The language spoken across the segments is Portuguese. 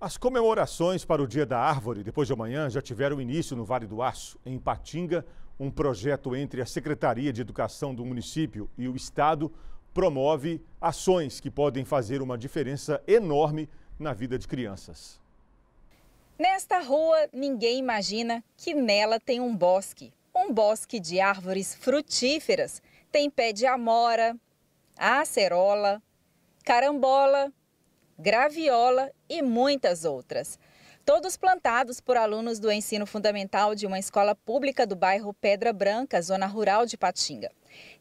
As comemorações para o Dia da Árvore, depois de amanhã, já tiveram início no Vale do Aço. Em Patinga, um projeto entre a Secretaria de Educação do município e o Estado promove ações que podem fazer uma diferença enorme na vida de crianças. Nesta rua, ninguém imagina que nela tem um bosque. Um bosque de árvores frutíferas. Tem pé de amora, acerola, carambola, graviola e muitas outras. Todos plantados por alunos do ensino fundamental de uma escola pública do bairro Pedra Branca, zona rural de Patinga.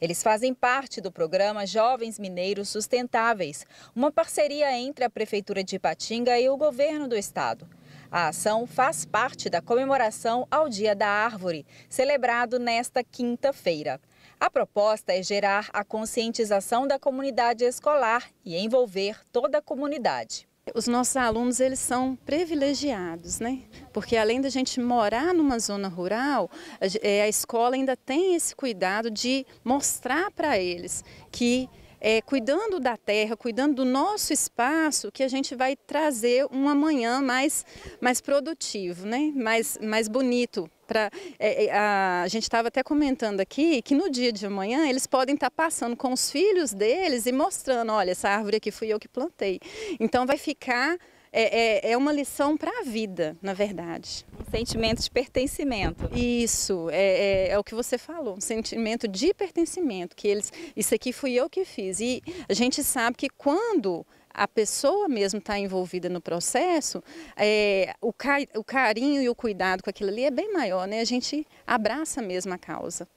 Eles fazem parte do programa Jovens Mineiros Sustentáveis, uma parceria entre a Prefeitura de Patinga e o governo do estado. A ação faz parte da comemoração ao Dia da Árvore, celebrado nesta quinta-feira. A proposta é gerar a conscientização da comunidade escolar e envolver toda a comunidade. Os nossos alunos, eles são privilegiados, né? Porque além da gente morar numa zona rural, a eh, escola ainda tem esse cuidado de mostrar para eles que é, cuidando da terra, cuidando do nosso espaço, que a gente vai trazer um amanhã mais, mais produtivo, né? mais, mais bonito. Pra, é, é a, a gente estava até comentando aqui que no dia de amanhã eles podem estar tá passando com os filhos deles e mostrando, olha, essa árvore aqui fui eu que plantei. Então vai ficar é, é, é uma lição para a vida, na verdade. Um sentimento de pertencimento. Isso, é, é, é, o que você falou, um sentimento de pertencimento, que eles, isso aqui fui eu que fiz. E a gente sabe que quando a pessoa mesmo está envolvida no processo, é, o, o carinho e o cuidado com aquilo ali é bem maior, né? A gente abraça mesmo a causa.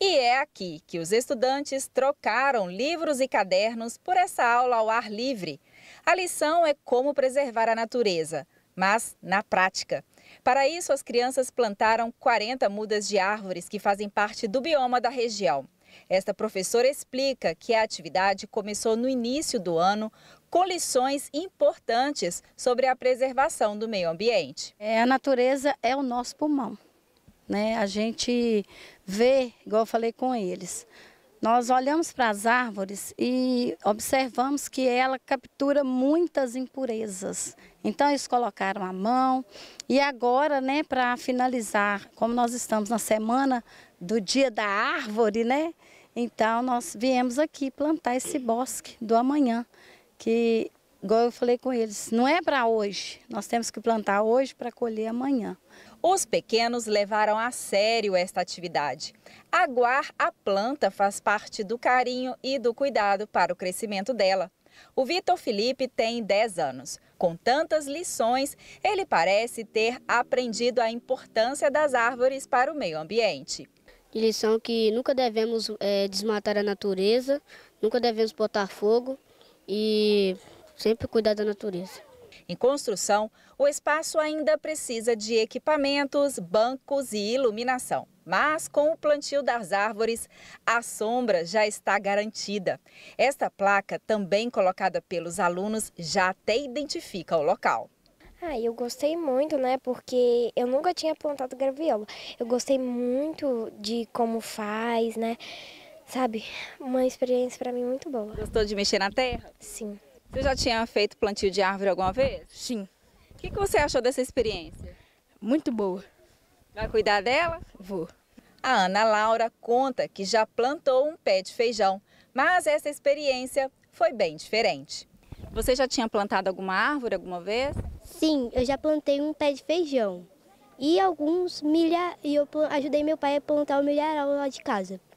E é aqui que os estudantes trocaram livros e cadernos por essa aula ao ar livre. A lição é como preservar a natureza, mas na prática. Para isso, as crianças plantaram 40 mudas de árvores que fazem parte do bioma da região. Esta professora explica que a atividade começou no início do ano com lições importantes sobre a preservação do meio ambiente. É, a natureza é o nosso pulmão. Né? A gente vê, igual eu falei com eles, nós olhamos para as árvores e observamos que ela captura muitas impurezas. Então eles colocaram a mão e agora, né, para finalizar, como nós estamos na semana do Dia da Árvore, né? Então nós viemos aqui plantar esse bosque do amanhã, que Igual eu falei com eles, não é para hoje, nós temos que plantar hoje para colher amanhã. Os pequenos levaram a sério esta atividade. Aguar a planta faz parte do carinho e do cuidado para o crescimento dela. O Vitor Felipe tem 10 anos. Com tantas lições, ele parece ter aprendido a importância das árvores para o meio ambiente. Lição que nunca devemos é, desmatar a natureza, nunca devemos botar fogo e sempre cuidar da natureza. Em construção, o espaço ainda precisa de equipamentos, bancos e iluminação. Mas com o plantio das árvores, a sombra já está garantida. Esta placa, também colocada pelos alunos, já até identifica o local. Ah, eu gostei muito, né? Porque eu nunca tinha plantado graviola. Eu gostei muito de como faz, né? Sabe? Uma experiência para mim muito boa. Gostou de mexer na terra? Sim. Você já tinha feito plantio de árvore alguma vez? Sim. O que, que você achou dessa experiência? Muito boa. Vai cuidar dela? Vou. A Ana Laura conta que já plantou um pé de feijão, mas essa experiência foi bem diferente. Você já tinha plantado alguma árvore alguma vez? Sim, eu já plantei um pé de feijão e alguns milha e eu ajudei meu pai a plantar o milharal lá de casa.